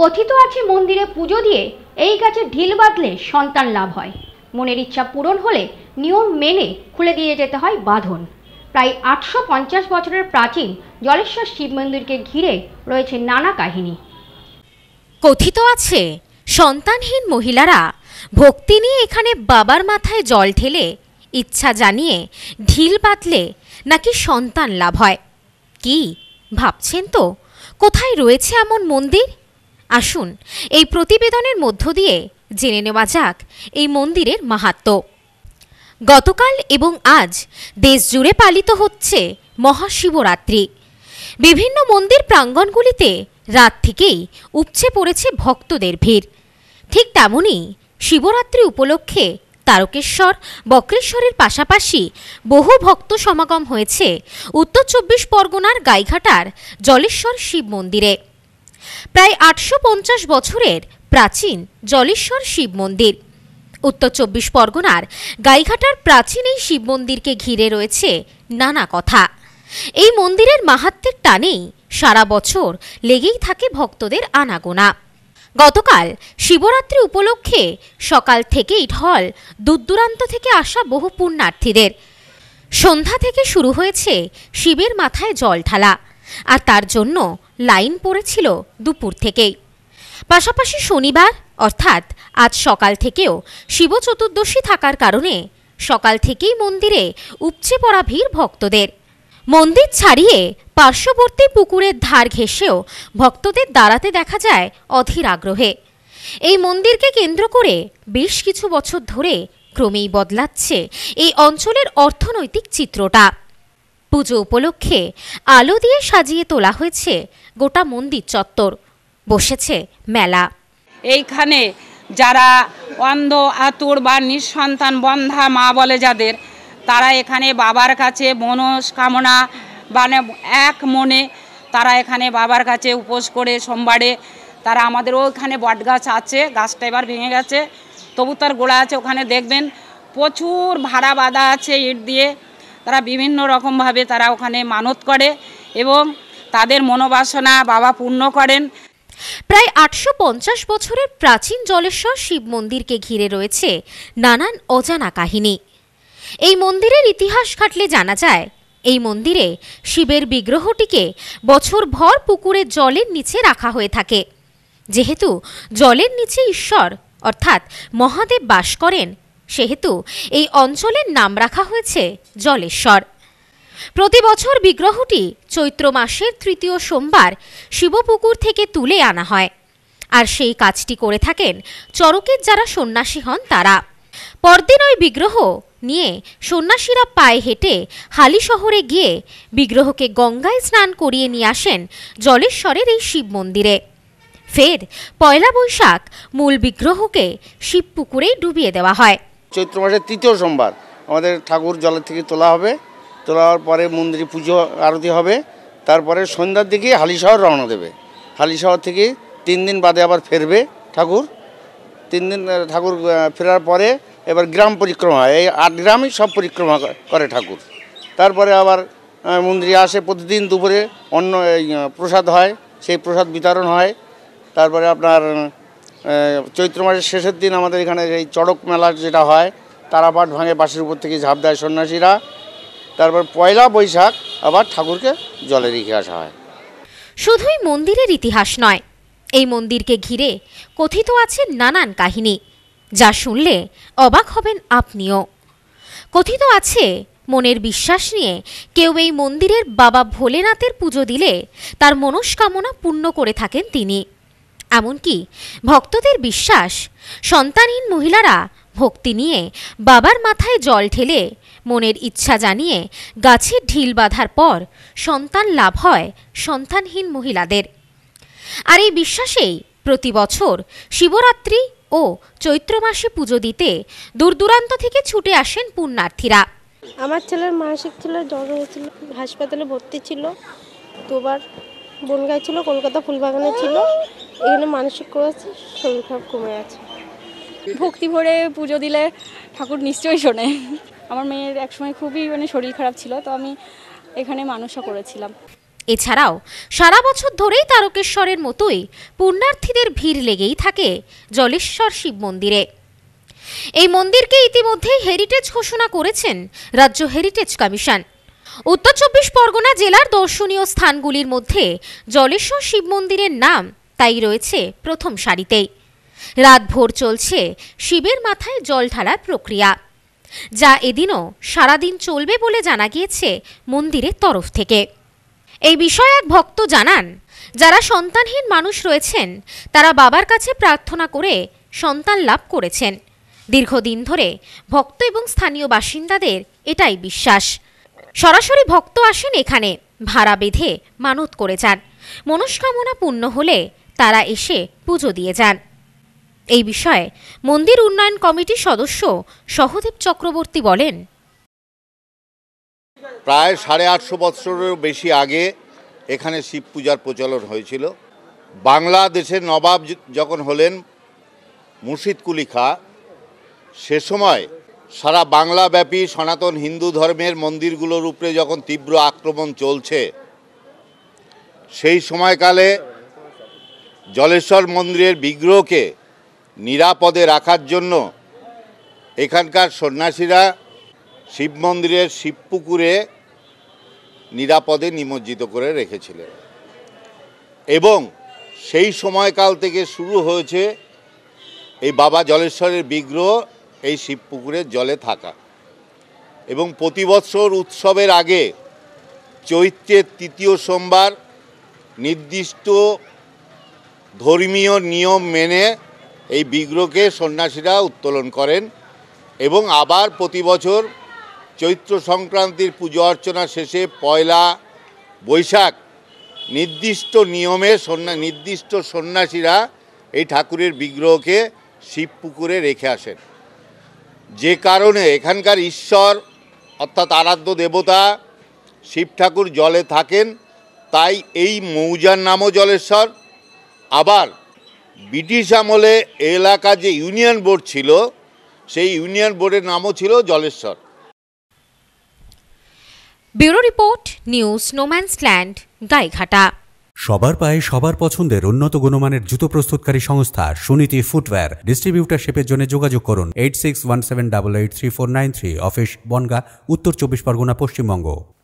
কথিত আছে মন্দিরে পুজো দিয়ে এই গাছে ঢিল বাঁধলে সন্তান লাভ হয় মনের ইচ্ছা পূরণ হলে নিয়ম মেনে খুলে দিয়ে যেতে হয় বাঁধন প্রায় আটশো পঞ্চাশ বছরের প্রাচীন জলেশ্বর শিব মন্দিরকে ঘিরে রয়েছে নানা কাহিনী কথিত আছে সন্তানহীন মহিলারা ভক্তি নিয়ে এখানে বাবার মাথায় জল ঢেলে ইচ্ছা জানিয়ে ঢিল বাঁধলে নাকি সন্তান লাভ হয় কি ভাবছেন তো কোথায় রয়েছে এমন মন্দির আসুন এই প্রতিবেদনের মধ্য দিয়ে জেনে নেওয়া যাক এই মন্দিরের মাহাত্ম গতকাল এবং আজ দেশ জুড়ে পালিত হচ্ছে মহাশিবরাত্রি বিভিন্ন মন্দির প্রাঙ্গণগুলিতে রাত থেকেই উপচে পড়েছে ভক্তদের ভিড় ঠিক তেমনই শিবরাত্রি উপলক্ষে তারকেশ্বর বক্রেশ্বরের পাশাপাশি বহু ভক্ত সমাগম হয়েছে উত্তর চব্বিশ পরগনার গাইঘাটার জলেশ্বর শিব মন্দিরে প্রায় আটশো বছরের প্রাচীন জলেশ্বর শিব মন্দির উত্তর চব্বিশ পরগনার গাইঘাটার প্রাচীন এই শিব মন্দিরকে ঘিরে রয়েছে নানা কথা এই মন্দিরের মাহাত্মের টানেই সারা বছর লেগেই থাকে ভক্তদের আনাগোনা গতকাল শিবরাত্রি উপলক্ষে সকাল থেকেই ঢল দূরদূরান্ত থেকে আসা বহু পুণ্যার্থীদের সন্ধ্যা থেকে শুরু হয়েছে শিবের মাথায় জল ঢালা আর তার জন্য লাইন পড়েছিল দুপুর থেকেই পাশাপাশি শনিবার অর্থাৎ আজ সকাল থেকেও শিব চতুর্দশী থাকার কারণে সকাল থেকেই মন্দিরে উপচে পড়া ভিড় ভক্তদের মন্দির ছাড়িয়ে পার্শ্ববর্তী পুকুরের ধার ঘেঁষেও ভক্তদের দাঁড়াতে দেখা যায় অধীর আগ্রহে এই মন্দিরকে কেন্দ্র করে বেশ কিছু বছর ধরে ক্রমেই বদলাচ্ছে এই অঞ্চলের অর্থনৈতিক চিত্রটা পুজো উপলক্ষে আলো দিয়ে সাজিয়ে তোলা হয়েছে গোটা মন্দির চত্বর বসেছে মেলা এইখানে যারা অন্ধ আতুর বা নিঃসন্তান বন্ধা মা বলে যাদের তারা এখানে বাবার কাছে মনস্কামনা মানে এক মনে তারা এখানে বাবার কাছে উপোস করে সোমবারে তারা আমাদের ওখানে বট গাছ আছে গাছটা এবার ভেঙে গেছে তবু তার গোড়া আছে ওখানে দেখবেন প্রচুর ভাড়া বাঁধা আছে ইট দিয়ে তারা বিভিন্ন রকমভাবে তারা ওখানে মানত করে এবং তাদের মনোবাসনা বাবা পূর্ণ করেন প্রায় আটশো বছরের প্রাচীন জলেশ্বর শিব মন্দিরকে ঘিরে রয়েছে নানান অজানা কাহিনী এই মন্দিরের ইতিহাস ঘাটলে জানা যায় এই মন্দিরে শিবের বিগ্রহটিকে বছর ভর পুকুরের জলের নিচে রাখা হয়ে থাকে যেহেতু জলের নিচে ঈশ্বর অর্থাৎ মহাদেব বাস করেন সেহেতু এই অঞ্চলের নাম রাখা হয়েছে জলেশ্বর প্রতি বছর বিগ্রহটি চৈত্র মাসের তৃতীয় সোমবার শিবপুকুর থেকে তুলে আনা হয় আর সেই কাজটি করে থাকেন চরকের যারা সন্ন্যাসী হন তারা পরদিন ওই বিগ্রহ নিয়ে সন্ন্যাসীরা পায়ে হেঁটে হালি শহরে গিয়ে বিগ্রহকে গঙ্গায় স্নান করিয়ে নিয়ে আসেন জলেশ্বরের এই শিব মন্দিরে ফের পয়লা বৈশাখ মূল বিগ্রহকে শিবপুকুরেই ডুবিয়ে দেওয়া হয় চৈত্র মাসের তৃতীয় সোমবার আমাদের ঠাকুর জলের থেকে তোলা হবে তোলা হওয়ার পরে মন্দিরে পুজো আরতি হবে তারপরে সন্ধ্যার দিকে হালিশহর রওনা দেবে হালিশহর থেকে তিন দিন বাদে আবার ফেরবে ঠাকুর তিন দিন ঠাকুর ফেরার পরে এবার গ্রাম পরিক্রমা হয় এই আট গ্রামই সব পরিক্রমা করে ঠাকুর তারপরে আবার মন্দিরে আসে প্রতিদিন দুপুরে অন্য প্রসাদ হয় সেই প্রসাদ বিতরণ হয় তারপরে আপনার চৈত্র মাসের শেষের দিন আমাদের এখানে এই চড়ক মেলা যেটা হয় তারাপাট ভাঙে বাঁশের উপর থেকে ঝাঁপ দেয় সন্ন্যাসীরা তারপর পয়লা বৈশাখ আবার ঠাকুরকে জলে রেখে আসা হয় শুধুই মন্দিরের ইতিহাস নয় এই মন্দিরকে ঘিরে কথিত আছে নানান কাহিনী যা শুনলে অবাক হবেন আপনিও কথিত আছে মনের বিশ্বাস নিয়ে কেউ এই মন্দিরের বাবা ভোলেনাথের পুজো দিলে তার মনস্কামনা পূর্ণ করে থাকেন তিনি এমনকি ভক্তদের বিশ্বাস সন্তানহীন মহিলারা ভক্তি নিয়ে বাবার মাথায় জল ঢেলে মনের ইচ্ছা জানিয়ে গাছে ঢিল বাঁধার পর সন্তান লাভ হয় সন্তানহীন মহিলাদের আর এই বিশ্বাসেই প্রতি বছর শিবরাত্রি ও চৈত্র মাসে পুজো দিতে দূরদূরান্ত থেকে ছুটে আসেন পুণ্যার্থীরা আমার ছেলের মাসিক ছিল জ্বর হয়েছিল হাসপাতালে ভর্তি ছিল দুবার বনগাঁয় ছিল কলকাতা ফুলবাগানে ছিল এখানে মানসিক আছে শরীর খারাপ কমে আছে ভক্তি ভরে পুজো দিলে ঠাকুর নিশ্চয়ই শোনে আমার মেয়ের একসময় খুবই মানে শরীর খারাপ ছিল তো আমি এখানে মানসা করেছিলাম এছাড়াও সারা বছর ধরেই তারকেশ্বরের মতোই পুণ্যার্থীদের ভিড় লেগেই থাকে জলেশ্বর শিব মন্দিরে এই মন্দিরকে ইতিমধ্যেই হেরিটেজ ঘোষণা করেছেন রাজ্য হেরিটেজ কমিশন উত্তর চব্বিশ পরগনা জেলার দর্শনীয় স্থানগুলির মধ্যে জলেশ্বর শিব মন্দিরের নাম তাই রয়েছে প্রথম সারিতেই ভোর চলছে শিবের মাথায় জল ঢালার প্রক্রিয়া যা এদিনও সারাদিন চলবে বলে জানা গিয়েছে মন্দিরের তরফ থেকে এই বিষয়ে এক ভক্ত জানান যারা সন্তানহীন মানুষ রয়েছেন তারা বাবার কাছে প্রার্থনা করে সন্তান লাভ করেছেন দীর্ঘদিন ধরে ভক্ত এবং স্থানীয় বাসিন্দাদের এটাই বিশ্বাস সরাসরি ভক্ত আসেন এখানে ভাড়া বেঁধে মানত করে যান মনস্কামনা পূর্ণ হলে তারা এসে পুজো দিয়ে যান এই বিষয়ে মন্দির উন্নয়ন কমিটির সদস্য সহদেব চক্রবর্তী বলেন প্রায় সাড়ে আটশো বছরেরও বেশি আগে এখানে শিব পূজার প্রচলন হয়েছিল বাংলাদেশের নবাব যখন হলেন মুর্শিদ কুলি খা সে সময় সারা বাংলাব্যাপী সনাতন হিন্দু ধর্মের মন্দিরগুলোর উপরে যখন তীব্র আক্রমণ চলছে সেই সময়কালে জলেশ্বর মন্দিরের বিগ্রহকে নিরাপদে রাখার জন্য এখানকার সন্ন্যাসীরা শিব মন্দিরের শিবপুকুরে নিরাপদে নিমজ্জিত করে রেখেছিলেন এবং সেই সময়কাল থেকে শুরু হয়েছে এই বাবা জলেশ্বরের বিগ্রহ এই শিবপুকুরের জলে থাকা এবং প্রতি বছর উৎসবের আগে চৈত্রের তৃতীয় সোমবার নির্দিষ্ট ধর্মীয় নিয়ম মেনে এই বিগ্রহকে সন্ন্যাসীরা উত্তোলন করেন এবং আবার প্রতি বছর চৈত্র সংক্রান্তির পুজো অর্চনা শেষে পয়লা বৈশাখ নির্দিষ্ট নিয়মে সন্ন্যা নির্দিষ্ট সন্ন্যাসীরা এই ঠাকুরের বিগ্রহকে শিবপুকুরে রেখে আসেন যে কারণে এখানকার ঈশ্বর অর্থাৎ আরাধ্য দেবতা শিব ঠাকুর জলে থাকেন তাই এই মৌজার নামও জলেশ্বর আবার ব্রিটিশ আমলে এলাকা যে ইউনিয়ন বোর্ড ছিল সেই ইউনিয়ন বোর্ডের নামও ছিল Jaleswar bureau report news no man's land Gaighata সবার পায়ে সবার পছন্দের উন্নত গুণমানের জুতো প্রস্তুতকারী সংস্থা সুনীতি ফুটওয়্যার ডিস্ট্রিবিউটারশিপের জন্য যোগাযোগ করুন eight six one seven double eight three four nine three office Bongaon উত্তর চব্বিশ পরগনা পশ্চিমবঙ্গ